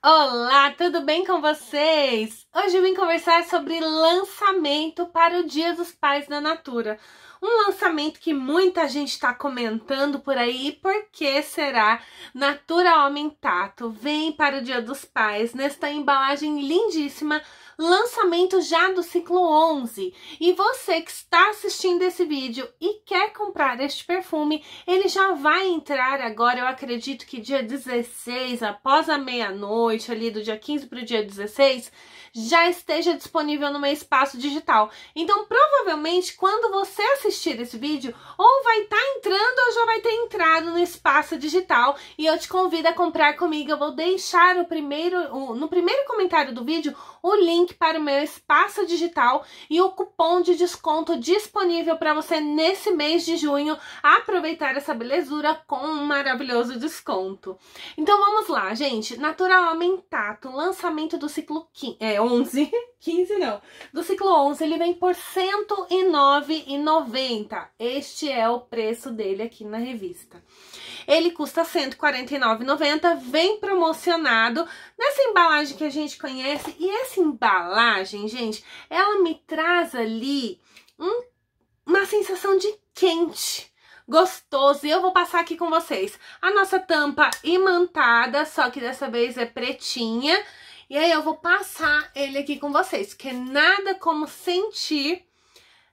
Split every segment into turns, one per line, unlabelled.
Olá, tudo bem com vocês? Hoje eu vim conversar sobre lançamento para o Dia dos Pais da Natura. Um lançamento que muita gente está comentando por aí, porque será Natura Homem Tato. Vem para o Dia dos Pais, nesta embalagem lindíssima, lançamento já do ciclo 11. E você que está assistindo esse vídeo e quer comprar este perfume, ele já vai entrar agora, eu acredito que dia 16, após a meia-noite, ali do dia 15 para o dia 16, já esteja disponível no meu espaço digital. Então, provavelmente, quando você assistir assistir esse vídeo ou vai estar tá entrando ou já vai ter entrado no espaço digital e eu te convido a comprar comigo. Eu vou deixar o primeiro, o, no primeiro comentário do vídeo o link para o meu espaço digital e o cupom de desconto disponível para você nesse mês de junho aproveitar essa belezura com um maravilhoso desconto. Então vamos lá, gente. Natural Amentato, lançamento do ciclo 15, é, 11. 15 não. Do ciclo 11, ele vem por R$ 109,90. Este é o preço dele aqui na revista. Ele custa R$ 149,90, vem promocionado nessa embalagem que a gente conhece. E essa embalagem, gente, ela me traz ali um, uma sensação de quente gostoso. E eu vou passar aqui com vocês a nossa tampa imantada, só que dessa vez é pretinha. E aí eu vou passar ele aqui com vocês, que é nada como sentir.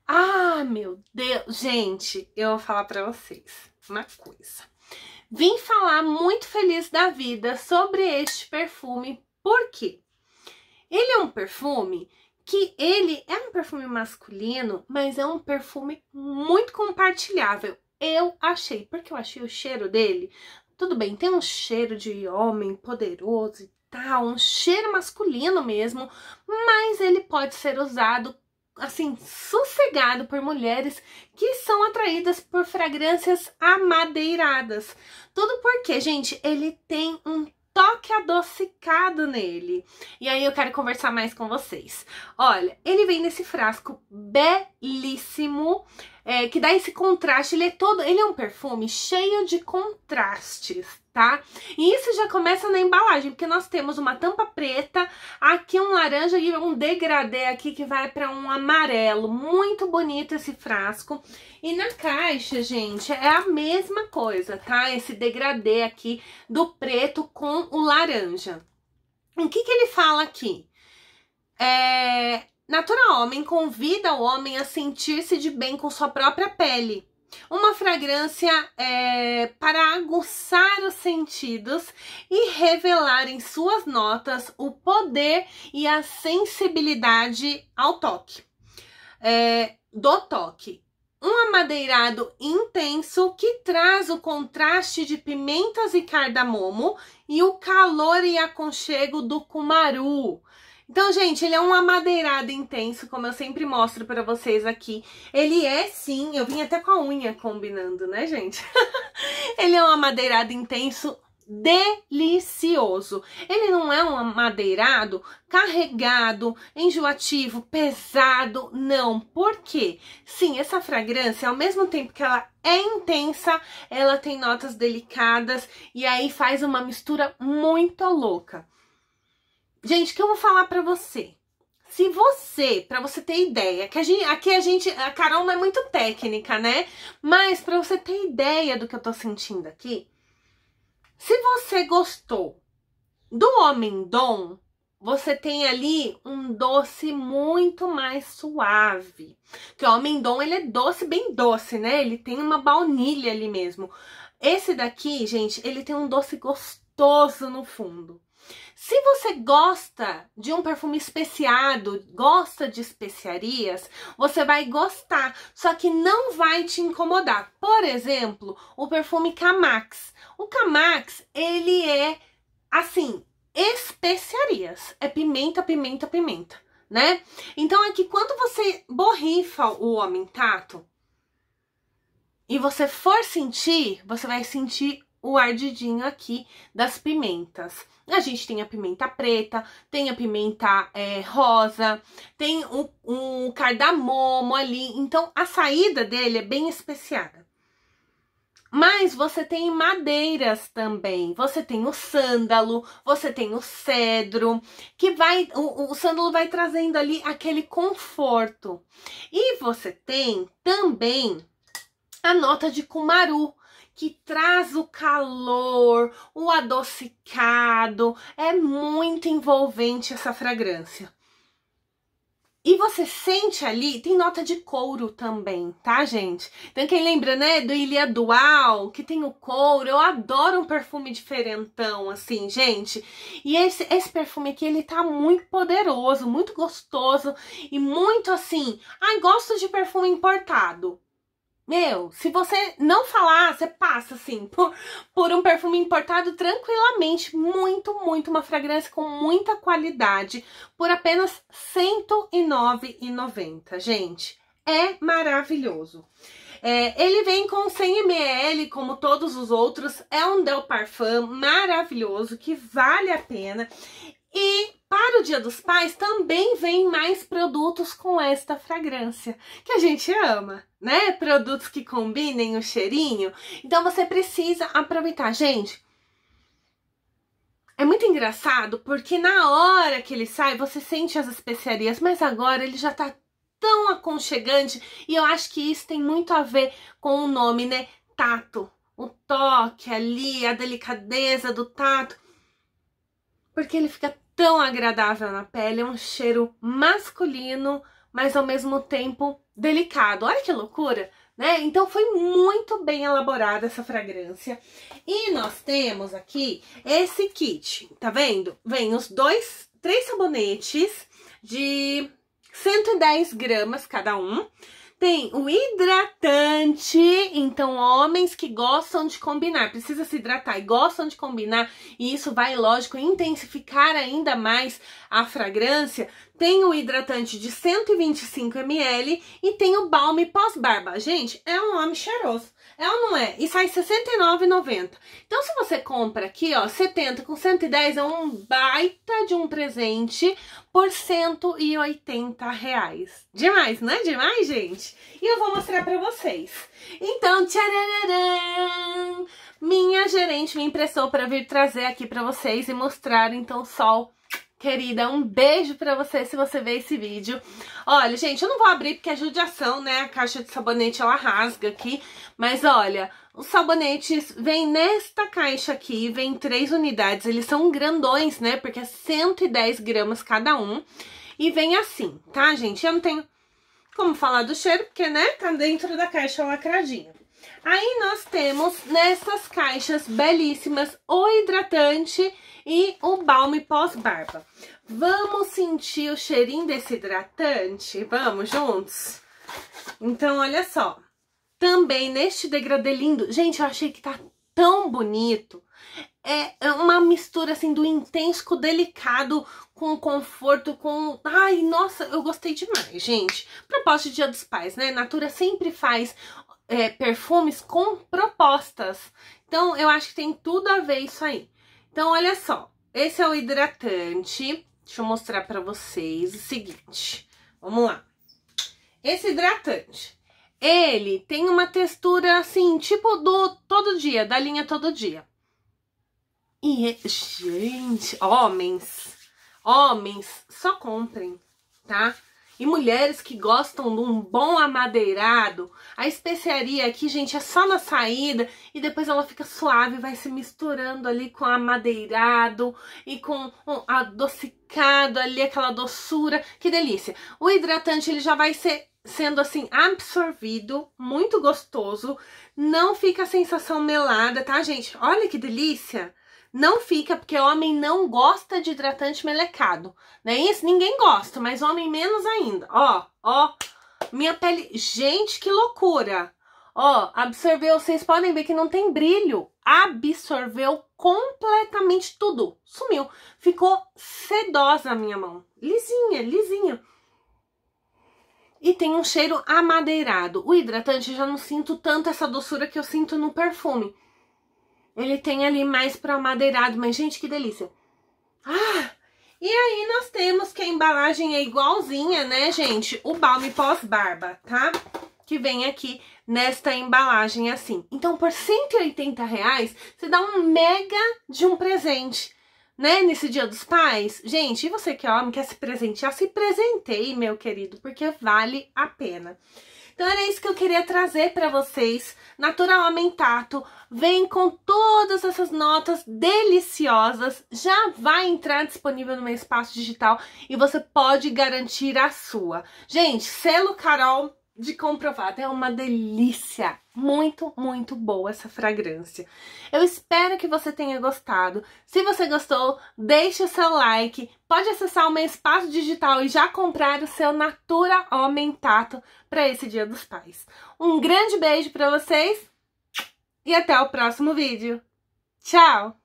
Ah, meu Deus, gente, eu vou falar para vocês uma coisa. Vim falar muito feliz da vida sobre este perfume, por quê? Ele é um perfume que ele é um perfume masculino, mas é um perfume muito compartilhável. Eu achei, porque eu achei o cheiro dele. Tudo bem, tem um cheiro de homem poderoso e um cheiro masculino mesmo, mas ele pode ser usado assim, sossegado por mulheres que são atraídas por fragrâncias amadeiradas. Tudo porque, gente, ele tem um toque adocicado nele. E aí eu quero conversar mais com vocês. Olha, ele vem nesse frasco belíssimo é, que dá esse contraste. Ele é todo, ele é um perfume cheio de contrastes, tá? E isso já começa na embalagem, porque nós temos uma tampa preta, aqui um laranja e um degradê aqui que vai para um amarelo. Muito bonito esse frasco. E na caixa, gente, é a mesma coisa, tá? Esse degradê aqui do preto com o laranja. O que que ele fala aqui? É, Natural Homem convida o homem a sentir-se de bem com sua própria pele. Uma fragrância é, para aguçar os sentidos e revelar em suas notas o poder e a sensibilidade ao toque. É, do toque. Um amadeirado intenso que traz o contraste de pimentas e cardamomo e o calor e aconchego do cumaru. Então, gente, ele é um amadeirado intenso, como eu sempre mostro pra vocês aqui. Ele é, sim, eu vim até com a unha combinando, né, gente? ele é um amadeirado intenso delicioso. Ele não é um amadeirado carregado, enjoativo, pesado, não. Por quê? Sim, essa fragrância, ao mesmo tempo que ela é intensa, ela tem notas delicadas e aí faz uma mistura muito louca. Gente, o que eu vou falar para você? Se você, para você ter ideia, que a gente, aqui a gente, a Carol não é muito técnica, né? Mas para você ter ideia do que eu tô sentindo aqui, se você gostou do homem dom, você tem ali um doce muito mais suave. Que o homem dom, ele é doce, bem doce, né? Ele tem uma baunilha ali mesmo. Esse daqui, gente, ele tem um doce gostoso no fundo. Se você gosta de um perfume especiado, gosta de especiarias, você vai gostar, só que não vai te incomodar. Por exemplo, o perfume Camax. O Camax, ele é assim, especiarias. É pimenta, pimenta, pimenta, né? Então é que quando você borrifa o homem tato, e você for sentir, você vai sentir o ardidinho aqui das pimentas. A gente tem a pimenta preta, tem a pimenta é, rosa, tem um, um cardamomo ali. Então, a saída dele é bem especiada. Mas você tem madeiras também. Você tem o sândalo, você tem o cedro, que vai. O, o sândalo vai trazendo ali aquele conforto. E você tem também a nota de cumaru, que traz o calor, o adocicado. É muito envolvente essa fragrância. E você sente ali, tem nota de couro também, tá, gente? Então, quem lembra, né, do Ilia Dual, que tem o couro, eu adoro um perfume diferentão, assim, gente. E esse, esse perfume aqui, ele tá muito poderoso, muito gostoso e muito assim. Ai, gosto de perfume importado. Meu, se você não falar, você passa assim por, por, um perfume importado tranquilamente, muito, muito, uma fragrância com muita qualidade, por apenas R$ 109,90. Gente, é maravilhoso. É, ele vem com 100ml, como todos os outros, é um Del Parfum maravilhoso, que vale a pena. E para o Dia dos Pais também vem mais produtos com esta fragrância, que a gente ama, né? Produtos que combinem o cheirinho. Então você precisa aproveitar, gente. É muito engraçado porque na hora que ele sai, você sente as especiarias, mas agora ele já tá tão aconchegante e eu acho que isso tem muito a ver com o nome, né? Tato. O toque ali, a delicadeza do tato. Porque ele fica tão agradável na pele, é um cheiro masculino, mas ao mesmo tempo delicado. Olha que loucura, né? Então foi muito bem elaborada essa fragrância. E nós temos aqui esse kit, tá vendo? Vem os dois, três sabonetes de 110 gramas cada um. Tem o hidratante, então homens que gostam de combinar, precisa se hidratar e gostam de combinar, e isso vai, lógico, intensificar ainda mais a fragrância tem o hidratante de 125 ml e tem o balme pós-barba. Gente, é um homem cheiroso. É ou não é? E sai R$ 69,90. Então, se você compra aqui, ó, 70 com 110 é um baita de um presente por 180 reais. Demais, não é demais, gente? E eu vou mostrar pra vocês. Então, tcharararã! Minha gerente me emprestou pra vir trazer aqui pra vocês e mostrar, então, sol querida, um beijo pra você se você vê esse vídeo. Olha, gente, eu não vou abrir porque é judiação, né? A caixa de sabonete, ela rasga aqui. Mas olha, os sabonetes vêm nesta caixa aqui, vem três unidades. Eles são grandões, né? Porque é 110 gramas cada um. E vem assim, tá, gente? Eu não tenho como falar do cheiro, porque, né? Tá dentro da caixa lacradinha. Aí nós temos nessas caixas belíssimas o hidratante e o balme pós-barba. Vamos sentir o cheirinho desse hidratante? Vamos juntos? Então, olha só. Também neste degradê lindo, gente, eu achei que tá tão bonito. É uma mistura, assim, do intenso com o delicado, com o conforto, com... Ai, nossa, eu gostei demais, gente. Proposta de Dia dos Pais, né? Natura sempre faz é, perfumes com propostas. Então, eu acho que tem tudo a ver isso aí. Então, olha só. Esse é o hidratante. Deixa eu mostrar para vocês o seguinte. Vamos lá. Esse hidratante, ele tem uma textura assim, tipo do todo dia, da linha todo dia. E, gente, homens, homens, só comprem, tá? E mulheres que gostam de um bom amadeirado, a especiaria aqui, gente, é só na saída e depois ela fica suave, vai se misturando ali com amadeirado e com um adocicado ali, aquela doçura, que delícia. O hidratante ele já vai ser sendo assim absorvido, muito gostoso, não fica a sensação melada, tá, gente? Olha que delícia! Não fica, porque homem não gosta de hidratante melecado. Não é isso? Ninguém gosta, mas homem menos ainda. Ó, ó, minha pele... Gente, que loucura! Ó, absorveu, vocês podem ver que não tem brilho. Absorveu completamente tudo. Sumiu. Ficou sedosa a minha mão. Lisinha, lisinha e tem um cheiro amadeirado. O hidratante já não sinto tanto essa doçura que eu sinto no perfume. Ele tem ali mais para madeirado, mas gente, que delícia. Ah! E aí nós temos que a embalagem é igualzinha, né, gente? O balme pós-barba, tá? Que vem aqui nesta embalagem assim. Então, por 180 reais, você dá um mega de um presente né, nesse dia dos pais. Gente, e você que é homem, quer se presentear, se presenteie, meu querido, porque vale a pena. Então era isso que eu queria trazer para vocês. Natural Tato vem com todas essas notas deliciosas, já vai entrar disponível no meu espaço digital e você pode garantir a sua. Gente, selo Carol de comprovado. É uma delícia. Muito, muito boa essa fragrância. Eu espero que você tenha gostado. Se você gostou, deixe o seu like. Pode acessar o meu espaço digital e já comprar o seu Natura Tato para esse Dia dos Pais. Um grande beijo para vocês e até o próximo vídeo. Tchau!